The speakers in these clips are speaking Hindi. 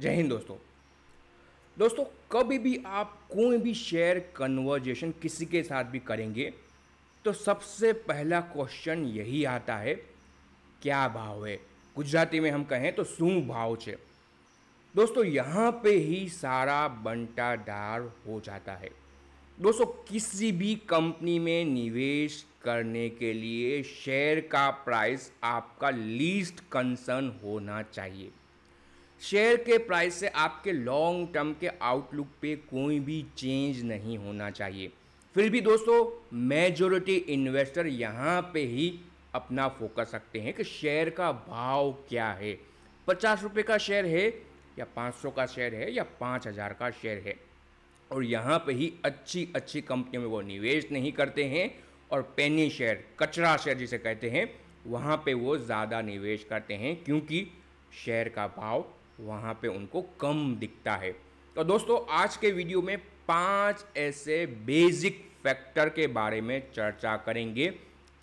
जय हिंद दोस्तों दोस्तों कभी भी आप कोई भी शेयर कन्वर्जेशन किसी के साथ भी करेंगे तो सबसे पहला क्वेश्चन यही आता है क्या भाव है गुजराती में हम कहें तो शू भाव छे दोस्तों यहाँ पे ही सारा बंटाधार हो जाता है दोस्तों किसी भी कंपनी में निवेश करने के लिए शेयर का प्राइस आपका लीस्ट कंसर्न होना चाहिए शेयर के प्राइस से आपके लॉन्ग टर्म के आउटलुक पे कोई भी चेंज नहीं होना चाहिए फिर भी दोस्तों मेजोरिटी इन्वेस्टर यहाँ पे ही अपना फोकस रखते हैं कि शेयर का भाव क्या है पचास रुपये का शेयर है या पाँच सौ का शेयर है या पाँच हज़ार का शेयर है और यहाँ पे ही अच्छी अच्छी कंपनियों में वो निवेश नहीं करते हैं और पेनी शेयर कचरा शेयर जिसे कहते हैं वहाँ पे वो ज़्यादा निवेश करते हैं क्योंकि शेयर का भाव वहाँ पे उनको कम दिखता है तो दोस्तों आज के वीडियो में पांच ऐसे बेसिक फैक्टर के बारे में चर्चा करेंगे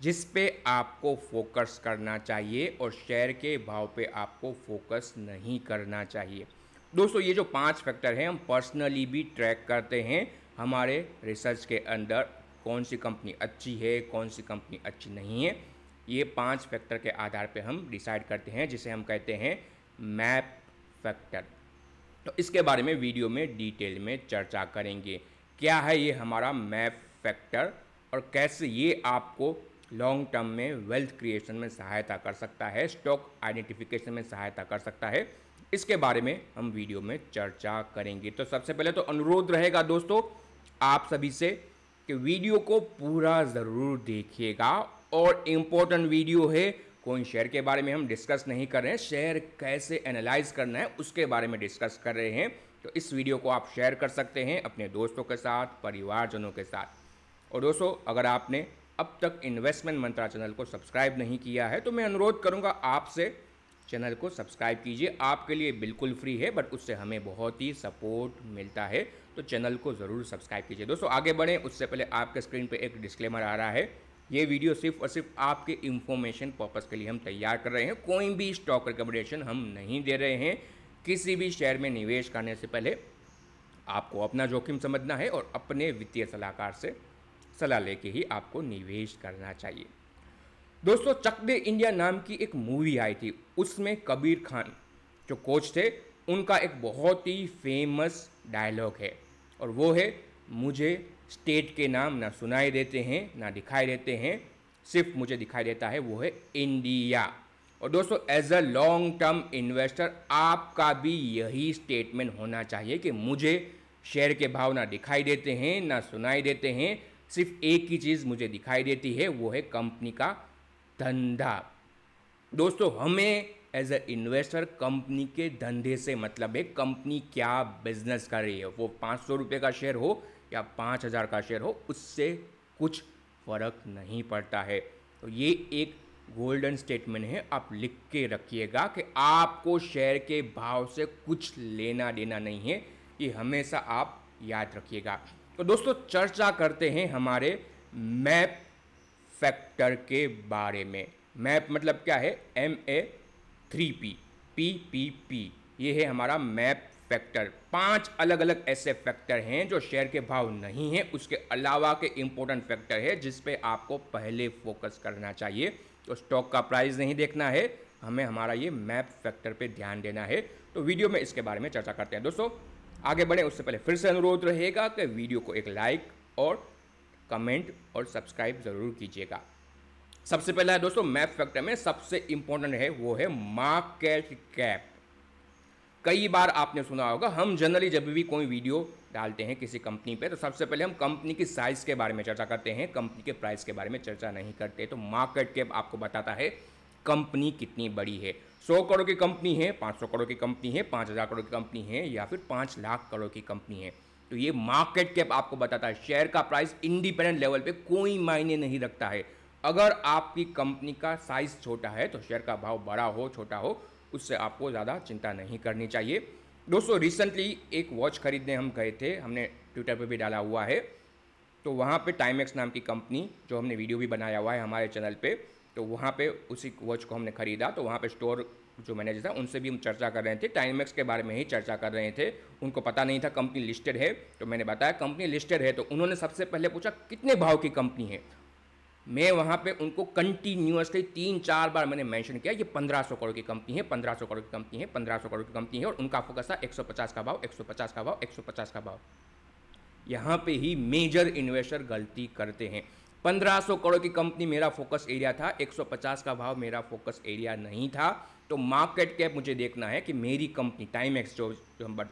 जिस पे आपको फोकस करना चाहिए और शेयर के भाव पे आपको फोकस नहीं करना चाहिए दोस्तों ये जो पांच फैक्टर हैं हम पर्सनली भी ट्रैक करते हैं हमारे रिसर्च के अंदर कौन सी कंपनी अच्छी है कौन सी कंपनी अच्छी नहीं है ये पांच फैक्टर के आधार पे हम डिसाइड करते हैं जिसे हम कहते हैं मैप फैक्टर तो इसके बारे में वीडियो में डिटेल में चर्चा करेंगे क्या है ये हमारा मैप फैक्टर और कैसे ये आपको लॉन्ग टर्म में वेल्थ क्रिएशन में सहायता कर सकता है स्टॉक आइडेंटिफिकेशन में सहायता कर सकता है इसके बारे में हम वीडियो में चर्चा करेंगे तो सबसे पहले तो अनुरोध रहेगा दोस्तों आप सभी से कि वीडियो को पूरा ज़रूर देखिएगा और इम्पोर्टेंट वीडियो है कोई शेयर के बारे में हम डिस्कस नहीं कर रहे हैं शेयर कैसे एनालाइज करना है उसके बारे में डिस्कस कर रहे हैं तो इस वीडियो को आप शेयर कर सकते हैं अपने दोस्तों के साथ परिवारजनों के साथ और दोस्तों अगर आपने अब तक इन्वेस्टमेंट मंत्रा चैनल को सब्सक्राइब नहीं किया है तो मैं अनुरोध करूंगा आपसे चैनल को सब्सक्राइब कीजिए आपके लिए बिल्कुल फ्री है बट उससे हमें बहुत ही सपोर्ट मिलता है तो चैनल को ज़रूर सब्सक्राइब कीजिए दोस्तों आगे बढ़ें उससे पहले आपके स्क्रीन पर एक डिस्क्लेमर आ रहा है ये वीडियो सिर्फ और सिर्फ आपके इन्फॉर्मेशन पर्पज़ के लिए हम तैयार कर रहे हैं कोई भी स्टॉक रिकमेंडेशन हम नहीं दे रहे हैं किसी भी शेयर में निवेश करने से पहले आपको अपना जोखिम समझना है और अपने वित्तीय सलाहकार से सलाह लेके ही आपको निवेश करना चाहिए दोस्तों चक दे इंडिया नाम की एक मूवी आई थी उसमें कबीर खान जो कोच थे उनका एक बहुत ही फेमस डायलॉग है और वो है मुझे स्टेट के नाम ना सुनाई देते हैं ना दिखाई देते हैं सिर्फ मुझे दिखाई देता है वो है इंडिया और दोस्तों as a long term investor आपका भी यही स्टेटमेंट होना चाहिए कि मुझे शेयर के भाव ना दिखाई देते हैं ना सुनाई देते हैं सिर्फ एक ही चीज़ मुझे दिखाई देती है वो है कंपनी का धंधा दोस्तों हमें एज अ इन्वेस्टर कंपनी के धंधे से मतलब है कंपनी क्या बिजनेस कर रही है वो पाँच सौ रुपये का शेयर हो या पाँच हज़ार का शेयर हो उससे कुछ फ़र्क नहीं पड़ता है तो ये एक गोल्डन स्टेटमेंट है आप लिख के रखिएगा कि आपको शेयर के भाव से कुछ लेना देना नहीं है ये हमेशा आप याद रखिएगा तो दोस्तों चर्चा करते हैं हमारे मैप फैक्टर के बारे में मैप मतलब क्या है M A three P P P P ये है हमारा मैप फैक्टर पांच अलग अलग ऐसे फैक्टर हैं जो शेयर के भाव नहीं हैं उसके अलावा के इम्पोर्टेंट फैक्टर है जिस पे आपको पहले फोकस करना चाहिए तो स्टॉक का प्राइस नहीं देखना है हमें हमारा ये मैप फैक्टर पे ध्यान देना है तो वीडियो में इसके बारे में चर्चा करते हैं दोस्तों आगे बढ़ें उससे पहले फिर से अनुरोध रहेगा कि वीडियो को एक लाइक और कमेंट और सब्सक्राइब ज़रूर कीजिएगा सबसे पहला है दोस्तों मैप फैक्टर में सबसे इम्पोर्टेंट है वो है मार्केट कैप कई बार आपने सुना होगा हम जनरली जब भी कोई वीडियो डालते हैं किसी कंपनी पे तो सबसे पहले हम कंपनी की साइज़ के बारे में चर्चा करते हैं कंपनी के प्राइस के बारे में चर्चा नहीं करते तो मार्केट कैप आपको बताता है कंपनी कितनी बड़ी है सौ करोड़ की कंपनी है पाँच सौ करोड़ की कंपनी है पाँच हजार करोड़ की कंपनी है या फिर पाँच लाख करोड़ की कंपनी है तो ये मार्केट कैप आपको बताता है शेयर का प्राइस इंडिपेंडेंट लेवल पे कोई मायने नहीं रखता है अगर आपकी कंपनी का साइज छोटा है तो शेयर का भाव बड़ा हो छोटा हो उससे आपको ज़्यादा चिंता नहीं करनी चाहिए दोस्तों रिसेंटली एक वॉच खरीदने हम गए थे हमने ट्विटर पर भी डाला हुआ है तो वहाँ पे टाइमेक्स नाम की कंपनी जो हमने वीडियो भी बनाया हुआ है हमारे चैनल पे तो वहाँ पे उसी वॉच को हमने ख़रीदा तो वहाँ पे स्टोर जो मैनेजर था उनसे भी हम चर्चा कर रहे थे टाइमेक्स के बारे में ही चर्चा कर रहे थे उनको पता नहीं था कंपनी लिस्टेड है तो मैंने बताया कंपनी लिस्टेड है तो उन्होंने सबसे पहले पूछा कितने भाव की कंपनी है मैं वहाँ पे उनको कंटिन्यूसली तीन चार बार मैंने मेंशन किया ये 1500 करोड़ की कंपनी है 1500 करोड़ की कंपनी है 1500 करोड़ की कंपनी है और उनका फोकस था 150 का भाव 150 का भाव 150 का भाव यहाँ पे ही मेजर इन्वेस्टर गलती करते हैं 1500 करोड़ की कंपनी मेरा फोकस एरिया था 150 का भाव मेरा फोकस एरिया नहीं था तो मार्केट कैप मुझे देखना है कि मेरी कंपनी टाइम एक्स जो, जो हम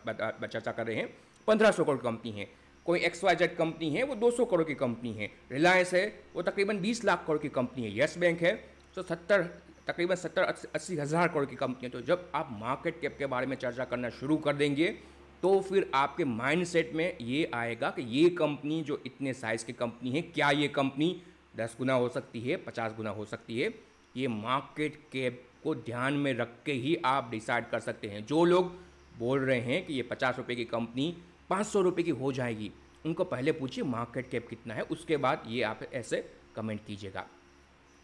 चर्चा कर रहे हैं सौ करोड़ कंपनी है कोई एक्स वाई जेड कंपनी है वो 200 करोड़ की कंपनी है रिलायंस है वो तकरीबन 20 लाख करोड़ की कंपनी है येस बैंक है तो सत्तर तकरीबन सत्तर अस्सी हज़ार करोड़ की कंपनी है तो जब आप मार्केट कैप के बारे में चर्चा करना शुरू कर देंगे तो फिर आपके माइंडसेट में ये आएगा कि ये कंपनी जो इतने साइज़ की कंपनी है क्या ये कंपनी दस गुना हो सकती है पचास गुना हो सकती है ये मार्केट कैप को ध्यान में रख के ही आप डिसाइड कर सकते हैं जो लोग बोल रहे हैं कि ये पचास रुपये की कंपनी पाँच सौ रुपये की हो जाएगी उनको पहले पूछिए मार्केट कैप कितना है उसके बाद ये आप ऐसे कमेंट कीजिएगा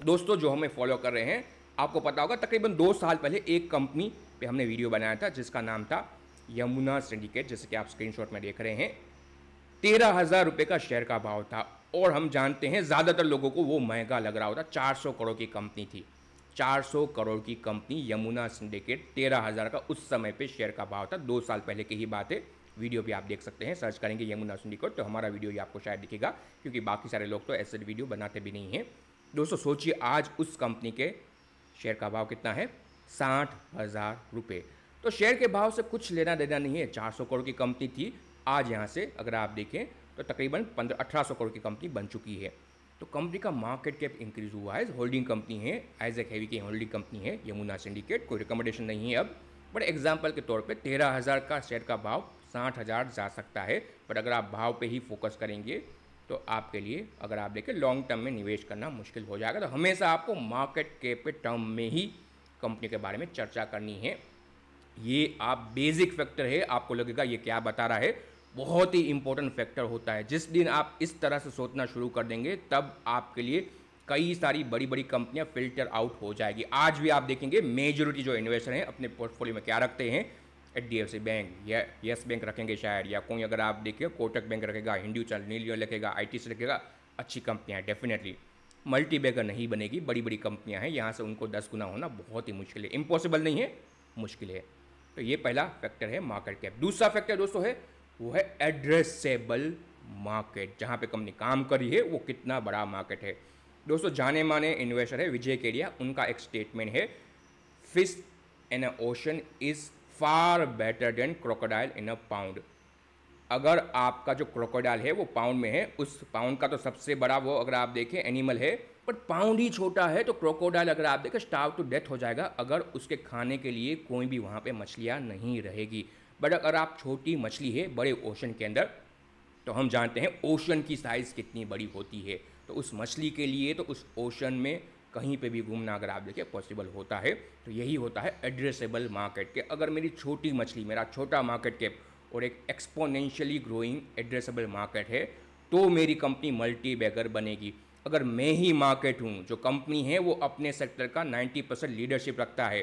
दोस्तों जो हमें फॉलो कर रहे हैं आपको पता होगा तकरीबन दो साल पहले एक कंपनी पे हमने वीडियो बनाया था जिसका नाम था यमुना सिंडिकेट जैसे कि आप स्क्रीनशॉट में देख रहे हैं तेरह हज़ार रुपये का शेयर का भाव था और हम जानते हैं ज़्यादातर लोगों को वो महंगा लग रहा होता चार सौ करोड़ की कंपनी थी चार सौ करोड़ की कंपनी यमुना सिंडिकेट तेरह हज़ार का उस समय पे शेयर का भाव था दो साल पहले की ही बात है वीडियो भी आप देख सकते हैं सर्च करेंगे यमुना सिंडिकेट तो हमारा वीडियो ही आपको शायद दिखेगा क्योंकि बाकी सारे लोग तो ऐसे वीडियो बनाते भी नहीं हैं दोस्तों सोचिए आज उस कंपनी के शेयर का भाव कितना है साठ हज़ार रुपये तो शेयर के भाव से कुछ लेना देना नहीं है सौ करोड़ की कंपनी थी आज यहाँ से अगर आप देखें तो तकरीबन पंद्रह अठारह करोड़ की कंपनी बन चुकी है तो कंपनी का मार्केट कैप इंक्रीज हुआ है होल्डिंग कंपनी है एज ए हैवी की होल्डिंग कंपनी है यमुना सिंडिकेट कोई रिकमेंडेशन नहीं है अब बट एग्जाम्पल के तौर पर तेरह हज़ार का शेयर का भाव साठ हज़ार जा सकता है पर अगर आप भाव पे ही फोकस करेंगे तो आपके लिए अगर आप देखें लॉन्ग टर्म में निवेश करना मुश्किल हो जाएगा तो हमेशा आपको मार्केट के पे टर्म में ही कंपनी के बारे में चर्चा करनी है ये आप बेसिक फैक्टर है आपको लगेगा ये क्या बता रहा है बहुत ही इंपॉर्टेंट फैक्टर होता है जिस दिन आप इस तरह से सोचना शुरू कर देंगे तब आपके लिए कई सारी बड़ी बड़ी कंपनियां फिल्टर आउट हो जाएगी आज भी आप देखेंगे मेजोरिटी जो इन्वेस्टर हैं अपने पोर्टफोलियो में क्या रखते हैं H D F C bank या येस बैंक रखेंगे शायद या कोई अगर आप देखिए कोटक बैंक रखेगा हिंदुचल नीलियो रखेगा आई टी सी रखेगा अच्छी कंपनियाँ हैं डेफिनेटली मल्टी बैगर नहीं बनेगी बड़ी बड़ी कंपनियाँ हैं यहाँ से उनको दस गुना होना बहुत ही मुश्किल है इम्पॉसिबल नहीं है मुश्किल है तो ये पहला फैक्टर है मार्केट कैप दूसरा फैक्टर दोस्तों है वो है एड्रेसेबल मार्केट जहाँ पे कंपनी काम कर रही है वो कितना बड़ा मार्केट है दोस्तों जाने माने इन्वेस्टर है विजय केडिया उनका एक स्टेटमेंट है fish in ocean is far better than crocodile in a pond अगर आपका जो क्रोकोडाइल है वो पाउंड में है उस पाउंड का तो सबसे बड़ा वो अगर आप देखें एनिमल है बट पाउंड ही छोटा है तो क्रोकोडाइल अगर आप देखें स्टाव टू डेथ हो जाएगा अगर उसके खाने के लिए कोई भी वहाँ पे मछलियाँ नहीं रहेगी बट अगर आप छोटी मछली है बड़े ओशन के अंदर तो हम जानते हैं ओशन की साइज़ कितनी बड़ी होती है तो उस मछली के लिए तो उस ओशन में कहीं पे भी घूमना अगर आप देखिए पॉसिबल होता है तो यही होता है एड्रेसेबल मार्केट के अगर मेरी छोटी मछली मेरा छोटा मार्केट कैप और एक एक्सपोनेंशियली ग्रोइंग एड्रेसेबल मार्केट है तो मेरी कंपनी मल्टी बैगर बनेगी अगर मैं ही मार्केट हूँ जो कंपनी है वो अपने सेक्टर का 90 परसेंट लीडरशिप रखता है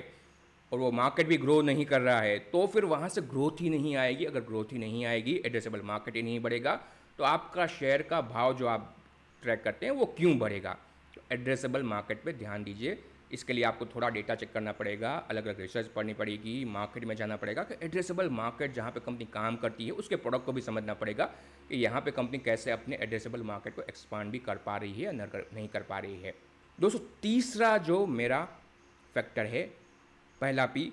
और वो मार्केट भी ग्रो नहीं कर रहा है तो फिर वहाँ से ग्रोथ ही नहीं आएगी अगर ग्रोथ ही नहीं आएगी एड्रेसेबल मार्केट ही नहीं बढ़ेगा तो आपका शेयर का भाव जो आप ट्रैक करते हैं वो क्यों बढ़ेगा एड्रेसेबल मार्केट पे ध्यान दीजिए इसके लिए आपको थोड़ा डेटा चेक करना पड़ेगा अलग अलग रिसर्च पढ़नी पड़ेगी मार्केट में जाना पड़ेगा कि एड्रेसेबल मार्केट जहाँ पे कंपनी काम करती है उसके प्रोडक्ट को भी समझना पड़ेगा कि यहाँ पे कंपनी कैसे अपने एड्रेसेबल मार्केट को एक्सपांड भी कर पा रही है या नहीं कर पा रही है दोस्तों तीसरा जो मेरा फैक्टर है पहला पी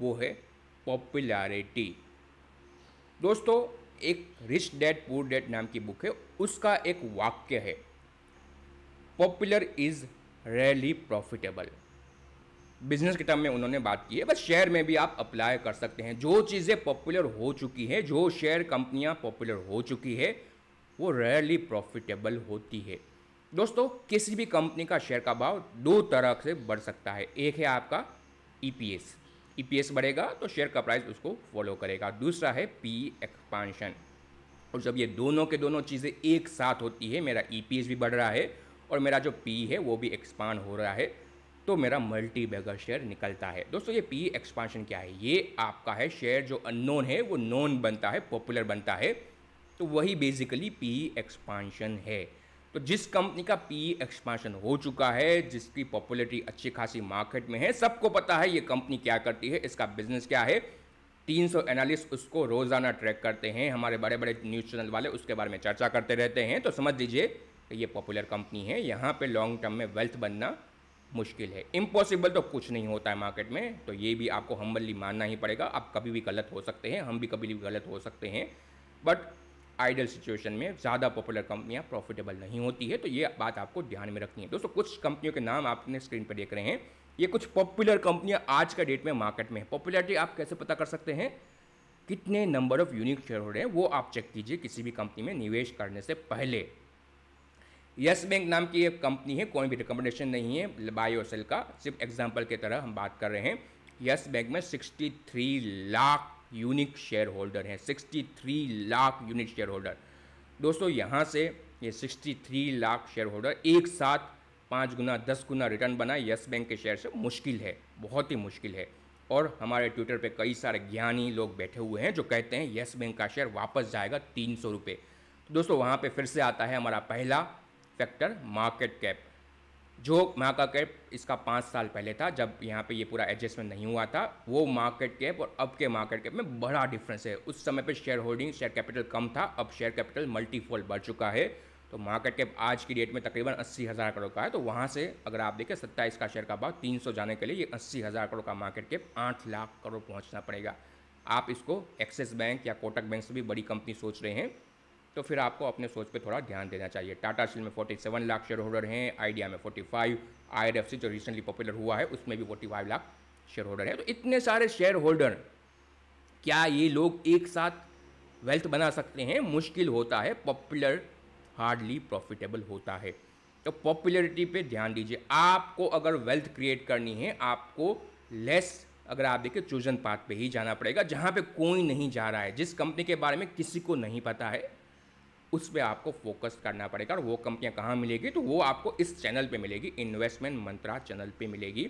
वो है पॉपुलैरिटी दोस्तों एक रिच डेड पुअर डेड नाम की बुक है उसका एक वाक्य है popular is rarely profitable business के टर्म में उन्होंने बात की है बस शेयर में भी आप अप्लाई कर सकते हैं जो चीज़ें पॉपुलर हो चुकी हैं जो शेयर कंपनियां पॉपुलर हो चुकी है वो रेयरली प्रॉफिटेबल होती है दोस्तों किसी भी कंपनी का शेयर का भाव दो तरह से बढ़ सकता है एक है आपका ईपीएस e ईपीएस e बढ़ेगा तो शेयर का प्राइस उसको फॉलो करेगा दूसरा है पी एक्सपांशन और जब ये दोनों के दोनों चीज़ें एक साथ होती है मेरा ईपीएस e भी बढ़ रहा है और मेरा जो पी है वो भी एक्सपांड हो रहा है तो मेरा मल्टी बैगर शेयर निकलता है दोस्तों ये पी एक्सपांशन क्या है ये आपका है शेयर जो अननोन है वो नोन बनता है पॉपुलर बनता है तो वही बेसिकली पी एक्सपांशन है तो जिस कंपनी का पी एक्सपांशन हो चुका है जिसकी पॉपुलरिटी अच्छी खासी मार्केट में है सबको पता है ये कंपनी क्या करती है इसका बिजनेस क्या है 300 एनालिस्ट उसको रोज़ाना ट्रैक करते हैं हमारे बड़े बड़े न्यूज़ चैनल वाले उसके बारे में चर्चा करते रहते हैं तो समझ लीजिए तो ये पॉपुलर कंपनी है यहाँ पे लॉन्ग टर्म में वेल्थ बनना मुश्किल है इम्पॉसिबल तो कुछ नहीं होता है मार्केट में तो ये भी आपको हम्बली मानना ही पड़ेगा आप कभी भी गलत हो सकते हैं हम भी कभी भी गलत हो सकते हैं बट आइडल सिचुएशन में ज़्यादा पॉपुलर कंपनियाँ प्रॉफिटेबल नहीं होती है तो ये बात आपको ध्यान में रखनी है दोस्तों कुछ कंपनियों के नाम आपने स्क्रीन पर देख रहे हैं ये कुछ पॉपुलर कंपनियाँ आज का डेट में मार्केट में है पॉपुलरिटी आप कैसे पता कर सकते हैं कितने number of unique share holder हैं वो आप चेक कीजिए किसी भी कंपनी में निवेश करने से पहले यस बैंक नाम की एक कंपनी है कोई भी रिकमेंडेशन नहीं है बायो सेल का सिर्फ एग्जाम्पल के तरह हम बात कर रहे हैं यस बैंक में 63 लाख यूनिक शेयर होल्डर हैं 63 लाख यूनिक शेयर होल्डर दोस्तों यहाँ से ये 63 लाख शेयर होल्डर एक साथ पाँच गुना दस गुना रिटर्न बना यस बैंक के शेयर से मुश्किल है बहुत ही मुश्किल है और हमारे ट्विटर पे कई सारे ज्ञानी लोग बैठे हुए हैं जो कहते हैं यस बैंक का शेयर वापस जाएगा तीन सौ रुपये तो दोस्तों वहाँ पे फिर से आता है हमारा पहला फैक्टर मार्केट कैप जो मार्का कैप इसका पाँच साल पहले था जब यहाँ पे ये पूरा एडजस्टमेंट नहीं हुआ था वो मार्केट कैप और अब के मार्केट कैप में बड़ा डिफरेंस है उस समय पे शेयर होल्डिंग शेयर कैपिटल कम था अब शेयर कैपिटल मल्टीफोल्ड बढ़ चुका है तो मार्केट कैप आज की डेट में तकरीबन अस्सी हज़ार करोड़ का है तो वहाँ से अगर आप देखें सत्ताईस का शेयर का भाव तीन सौ जाने के लिए ये अस्सी हज़ार करोड़ का मार्केट कैप आठ लाख करोड़ पहुँचना पड़ेगा आप इसको एक्सिस बैंक या कोटक बैंक से भी बड़ी कंपनी सोच रहे हैं तो फिर आपको अपने सोच पे थोड़ा ध्यान देना चाहिए टाटा स्टील में 47 लाख शेयर होल्डर हैं आइडिया में 45 आई जो रिसेंटली पॉपुलर हुआ है उसमें भी 45 लाख शेयर होल्डर है तो इतने सारे शेयर होल्डर क्या ये लोग एक साथ वेल्थ बना सकते हैं मुश्किल होता है पॉपुलर हार्डली प्रॉफिटेबल होता है तो पॉपुलरिटी पे ध्यान दीजिए आपको अगर वेल्थ क्रिएट करनी है आपको लेस अगर आप देखें चूजन पाथ पे ही जाना पड़ेगा जहाँ पे कोई नहीं जा रहा है जिस कंपनी के बारे में किसी को नहीं पता है उस पर आपको फोकस करना पड़ेगा और वो कंपनियाँ कहाँ मिलेगी तो वो आपको इस चैनल पर मिलेगी इन्वेस्टमेंट मंत्रा चैनल पर मिलेगी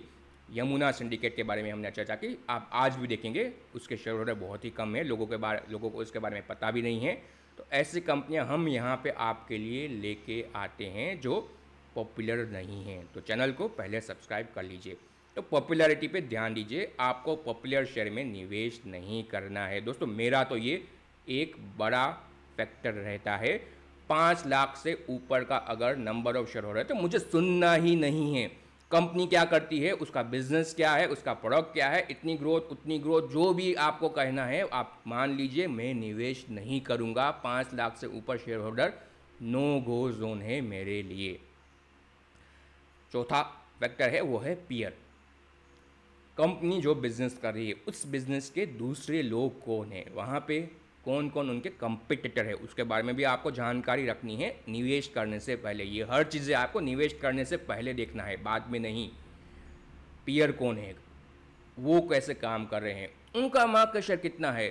यमुना सिंडिकेट के बारे में हमने चर्चा की आप आज भी देखेंगे उसके शेयर होल्डर बहुत ही कम है लोगों के बारे लोगों को उसके बारे में पता भी नहीं है तो ऐसी कंपनियाँ हम यहाँ पर आपके लिए लेके आते हैं जो पॉपुलर नहीं हैं तो चैनल को पहले सब्सक्राइब कर लीजिए तो पॉपुलैरिटी पे ध्यान दीजिए आपको पॉपुलर शेयर में निवेश नहीं करना है दोस्तों मेरा तो ये एक बड़ा फैक्टर रहता है पाँच लाख से ऊपर का अगर नंबर ऑफ शेयर हो रहा है तो मुझे सुनना ही नहीं है कंपनी क्या करती है उसका बिजनेस क्या है उसका प्रोडक्ट क्या है इतनी ग्रोथ उतनी ग्रोथ जो भी आपको कहना है आप मान लीजिए मैं निवेश नहीं करूँगा पाँच लाख से ऊपर share holder no go zone है मेरे लिए चौथा फैक्टर है वो है पियर कंपनी जो बिजनेस कर रही है उस बिजनेस के दूसरे लोग कौन है वहाँ पे कौन कौन उनके कंपिटिटर है उसके बारे में भी आपको जानकारी रखनी है निवेश करने से पहले ये हर चीज़ें आपको निवेश करने से पहले देखना है बाद में नहीं पियर कौन है वो कैसे काम कर रहे हैं उनका मार्केट शेयर कितना है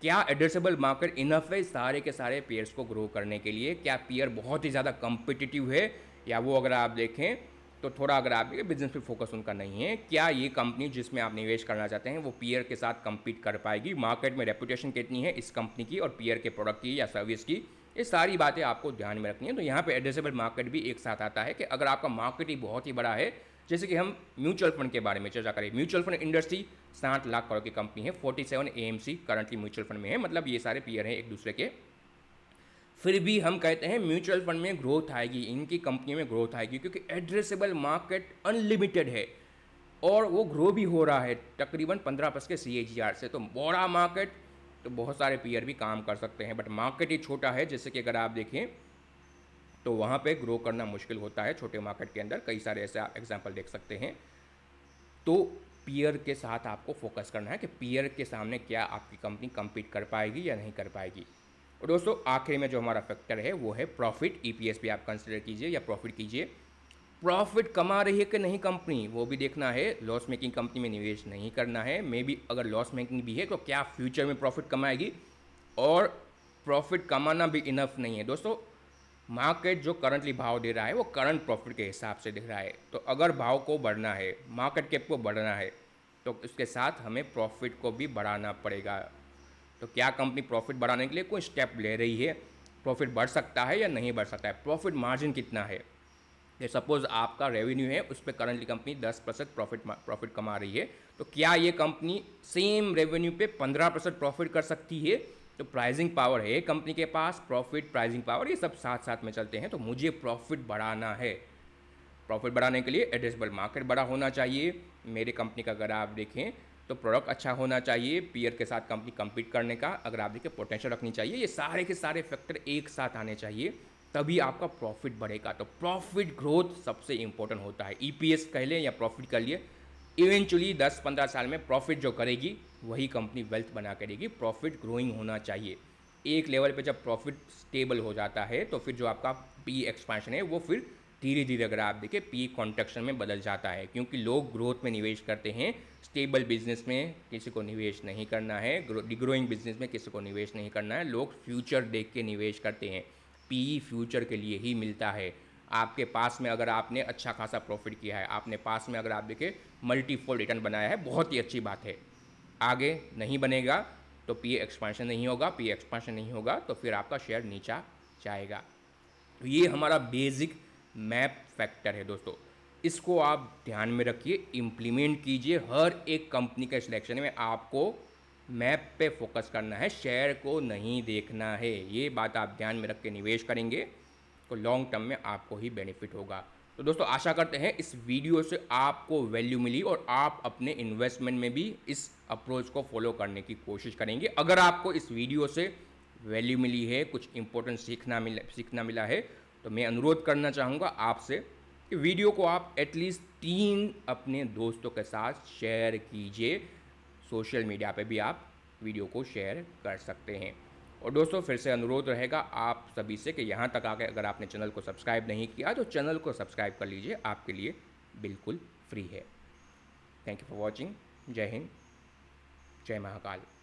क्या एड्रेसेबल मार्केट इनफ है सारे के सारे पेयर्स को ग्रो करने के लिए क्या पेयर बहुत ही ज़्यादा कॉम्पिटिटिव है या वो अगर आप देखें तो थोड़ा अगर आपके बिजनेस पे फोकस उनका नहीं है क्या ये कंपनी जिसमें आप निवेश करना चाहते हैं वो पीयर के साथ कंपीट कर पाएगी मार्केट में रेपुटेशन कितनी है इस कंपनी की और पीयर के प्रोडक्ट की या सर्विस की ये सारी बातें आपको ध्यान में रखनी है तो यहाँ पे एड्रेसेबल मार्केट भी एक साथ आता है कि अगर आपका मार्केट ही बहुत ही बड़ा है जैसे कि हम म्यूचुअल फंड के बारे में चर्चा करें म्यूचुअल फंड इंडस्ट्री साठ लाख करोड़ की कंपनी है forty seven currently mutual fund में है मतलब ये सारे पीयर हैं एक दूसरे के फिर भी हम कहते हैं म्यूचुअल फंड में ग्रोथ आएगी इनकी कंपनी में ग्रोथ आएगी क्योंकि एड्रेसेबल मार्केट अनलिमिटेड है और वो ग्रो भी हो रहा है तकरीबन पंद्रह परसेंट के सी से तो बड़ा मार्केट तो बहुत सारे पीयर भी काम कर सकते हैं बट मार्केट ही छोटा है जैसे कि अगर आप देखें तो वहाँ पे ग्रो करना मुश्किल होता है छोटे मार्केट के अंदर कई सारे ऐसे आप एग्जाम्पल देख सकते हैं तो पीयर के साथ आपको फोकस करना है कि पीयर के सामने क्या आपकी कंपनी कम्पीट कर पाएगी या नहीं कर पाएगी और दोस्तों आखिरी में जो हमारा फैक्टर है वो है प्रॉफिट ईपीएस e भी आप कंसिडर कीजिए या प्रॉफिट कीजिए प्रॉफिट कमा रही है कि नहीं कंपनी वो भी देखना है लॉस मेकिंग कंपनी में निवेश नहीं करना है मे बी अगर लॉस मेकिंग भी है तो क्या फ्यूचर में प्रॉफिट कमाएगी और प्रॉफिट कमाना भी इनफ नहीं है दोस्तों मार्केट जो करंटली भाव दे रहा है वो करंट प्रॉफिट के हिसाब से दिख रहा है तो अगर भाव को बढ़ना है मार्केट कैप को बढ़ना है तो उसके साथ हमें प्रॉफिट को भी बढ़ाना पड़ेगा तो क्या कंपनी प्रॉफिट बढ़ाने के लिए कोई स्टेप ले रही है प्रॉफिट बढ़ सकता है या नहीं बढ़ सकता है प्रॉफिट मार्जिन कितना है ये सपोज आपका रेवेन्यू है उस पर currently company 10 percent profit profit कमा रही है तो क्या ये कंपनी सेम रेवेन्यू पे 15 परसेंट प्रॉफिट कर सकती है तो प्राइजिंग पावर है कंपनी के पास प्रॉफिट प्राइजिंग पावर ये सब साथ साथ में चलते हैं तो मुझे प्रॉफिट बढ़ाना है प्रॉफिट बढ़ाने के लिए एड्रेसबल मार्केट बड़ा होना चाहिए मेरे कंपनी का अगर आप देखें तो प्रोडक्ट अच्छा होना चाहिए पीयर के साथ कंपनी कम्पीट करने का अगर आप देखिए पोटेंशियल रखनी चाहिए ये सारे के सारे फैक्टर एक साथ आने चाहिए तभी आपका प्रॉफिट बढ़ेगा तो प्रॉफिट ग्रोथ सबसे इंपॉर्टेंट होता है ईपीएस e कह लें या प्रॉफिट कर लिए इवेंचुअली 10-15 साल में प्रॉफिट जो करेगी वही कंपनी वेल्थ बना करेगी प्रॉफिट ग्रोइंग होना चाहिए एक लेवल पे जब प्रॉफिट स्टेबल हो जाता है तो फिर जो आपका पी एक्सपांशन e है वो फिर धीरे धीरे अगर आप देखें पी कॉन्ट्रक्शन में बदल जाता है क्योंकि लोग ग्रोथ में निवेश करते हैं स्टेबल बिजनेस में किसी को निवेश नहीं करना है डिग्रोइंग बिजनेस में किसी को निवेश नहीं करना है लोग फ्यूचर देख के निवेश करते हैं पी फ्यूचर e के लिए ही मिलता है आपके पास में अगर आपने अच्छा खासा प्रॉफिट किया है आपने पास में अगर आप देखें मल्टीफोल्ड रिटर्न बनाया है बहुत ही अच्छी बात है आगे नहीं बनेगा तो पी एक्सपांशन e नहीं होगा पी एक्सपांशन e नहीं होगा तो फिर आपका शेयर नीचा जाएगा तो ये हमारा बेसिक मैप फैक्टर है दोस्तों इसको आप ध्यान में रखिए इम्प्लीमेंट कीजिए हर एक कंपनी के सिलेक्शन में आपको मैप पे फोकस करना है शेयर को नहीं देखना है ये बात आप ध्यान में रख के निवेश करेंगे तो लॉन्ग टर्म में आपको ही बेनिफिट होगा तो दोस्तों आशा करते हैं इस वीडियो से आपको वैल्यू मिली और आप अपने इन्वेस्टमेंट में भी इस अप्रोच को फॉलो करने की कोशिश करेंगे अगर आपको इस वीडियो से वैल्यू मिली है कुछ इंपॉर्टेंट सीखना मिला सीखना मिला है तो मैं अनुरोध करना चाहूँगा आपसे कि वीडियो को आप एटलीस्ट तीन अपने दोस्तों के साथ शेयर कीजिए सोशल मीडिया पे भी आप वीडियो को शेयर कर सकते हैं और दोस्तों फिर से अनुरोध रहेगा आप सभी से कि यहाँ तक आके अगर आपने चैनल को सब्सक्राइब नहीं किया तो चैनल को सब्सक्राइब कर लीजिए आपके लिए बिल्कुल फ्री है थैंक यू फॉर वॉचिंग जय हिंद जय महाकाल